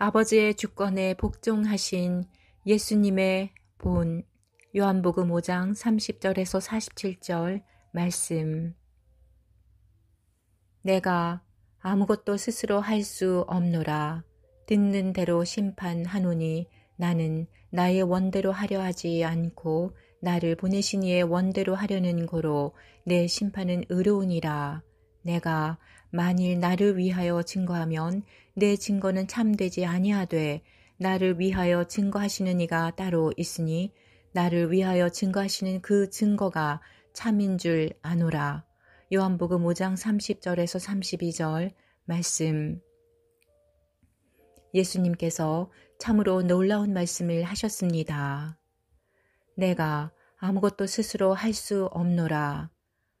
아버지의 주권에 복종하신 예수님의 본 요한복음 5장 30절에서 47절 말씀 내가 아무것도 스스로 할 수 없노라 듣는 대로 심판하노니 나는 나의 원대로 하려 하지 않고 나를 보내신 이의 원대로 하려는 고로 내 심판은 의로우니라 내가 만일 나를 위하여 증거하면 내 증거는 참되지 아니하되 나를 위하여 증거하시는 이가 따로 있으니 나를 위하여 증거하시는 그 증거가 참인 줄 아노라. 요한복음 5장 30절에서 32절 말씀 예수님께서 참으로 놀라운 말씀을 하셨습니다. 내가 아무것도 스스로 할 수 없노라.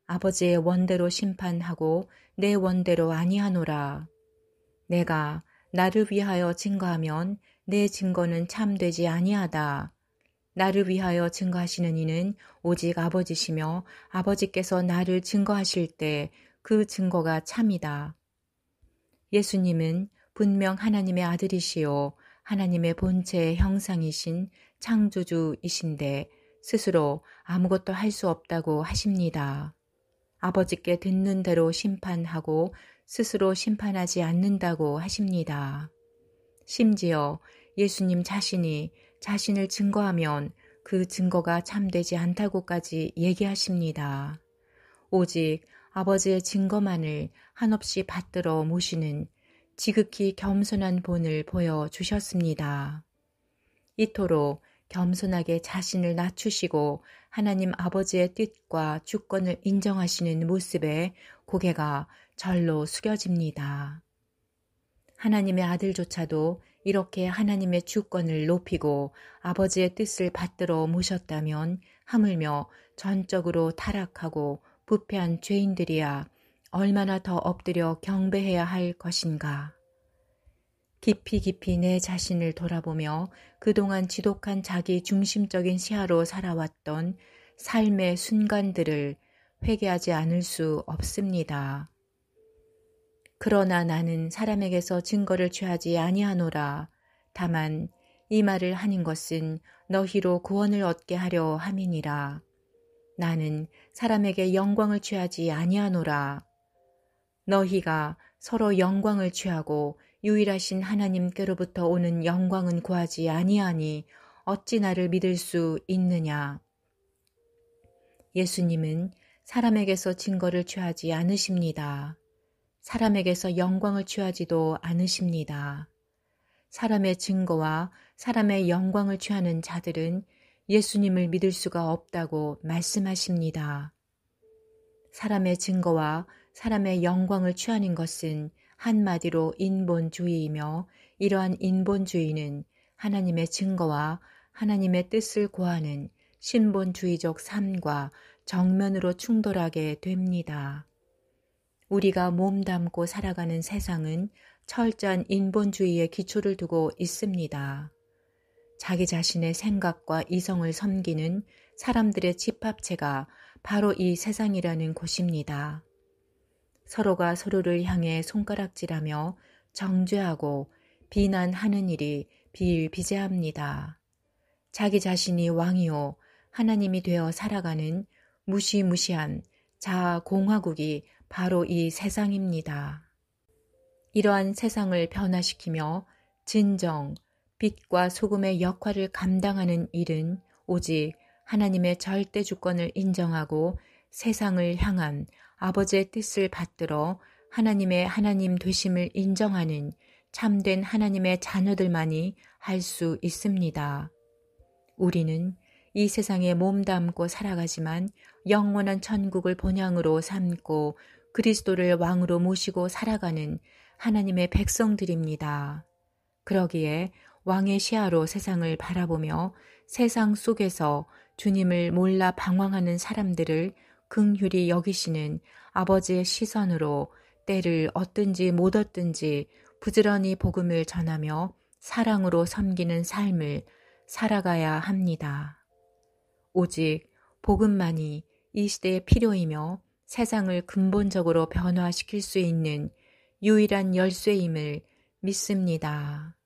아버지의 원대로 심판하고 내 원대로 아니하노라. 내가 나를 위하여 증거하면 내 증거는 참되지 아니하다. 나를 위하여 증거하시는 이는 오직 아버지시며 아버지께서 나를 증거하실 때 그 증거가 참이다. 예수님은 분명 하나님의 아들이시요 하나님의 본체의 형상이신 창조주이신데 스스로 아무것도 할 수 없다고 하십니다. 아버지께 듣는 대로 심판하고 스스로 심판하지 않는다고 하십니다. 심지어 예수님 자신이 자신을 증거하면 그 증거가 참되지 않다고까지 얘기하십니다. 오직 아버지의 증거만을 한없이 받들어 모시는 지극히 겸손한 본을 보여주셨습니다. 이토록 겸손하게 자신을 낮추시고 하나님 아버지의 뜻과 주권을 인정하시는 모습에 고개가 절로 숙여집니다. 하나님의 아들조차도 이렇게 하나님의 주권을 높이고 아버지의 뜻을 받들어 모셨다면 하물며 전적으로 타락하고 부패한 죄인들이야 얼마나 더 엎드려 경배해야 할 것인가. 깊이 깊이 내 자신을 돌아보며 그동안 지독한 자기 중심적인 시야로 살아왔던 삶의 순간들을 회개하지 않을 수 없습니다. 그러나 나는 사람에게서 증거를 취하지 아니하노라. 다만 이 말을 하는 것은 너희로 구원을 얻게 하려 함이니라. 나는 사람에게 영광을 취하지 아니하노라. 너희가 서로 영광을 취하고 유일하신 하나님께로부터 오는 영광은 구하지 아니하니 어찌 나를 믿을 수 있느냐. 예수님은 사람에게서 증거를 취하지 않으십니다. 사람에게서 영광을 취하지도 않으십니다. 사람의 증거와 사람의 영광을 취하는 자들은 예수님을 믿을 수가 없다고 말씀하십니다. 사람의 증거와 사람의 영광을 취하는 것은 한마디로 인본주의이며 이러한 인본주의는 하나님의 증거와 하나님의 뜻을 구하는 신본주의적 삶과 정면으로 충돌하게 됩니다. 우리가 몸담고 살아가는 세상은 철저한 인본주의의 기초를 두고 있습니다. 자기 자신의 생각과 이성을 섬기는 사람들의 집합체가 바로 이 세상이라는 곳입니다. 서로가 서로를 향해 손가락질하며 정죄하고 비난하는 일이 비일비재합니다. 자기 자신이 왕이요 하나님이 되어 살아가는 무시무시한 자공화국이 아 바로 이 세상입니다. 이러한 세상을 변화시키며 진정, 빛과 소금의 역할을 감당하는 일은 오직 하나님의 절대 주권을 인정하고 세상을 향한 아버지의 뜻을 받들어 하나님의 하나님 되심을 인정하는 참된 하나님의 자녀들만이 할 수 있습니다. 우리는 이 세상에 몸담고 살아가지만 영원한 천국을 본향으로 삼고 그리스도를 왕으로 모시고 살아가는 하나님의 백성들입니다. 그러기에 왕의 시야로 세상을 바라보며 세상 속에서 주님을 몰라 방황하는 사람들을 긍휼히 여기시는 아버지의 시선으로 때를 얻든지 못 얻든지 부지런히 복음을 전하며 사랑으로 섬기는 삶을 살아가야 합니다. 오직 복음만이 이 시대의 필요이며 세상을 근본적으로 변화시킬 수 있는 유일한 열쇠임을 믿습니다.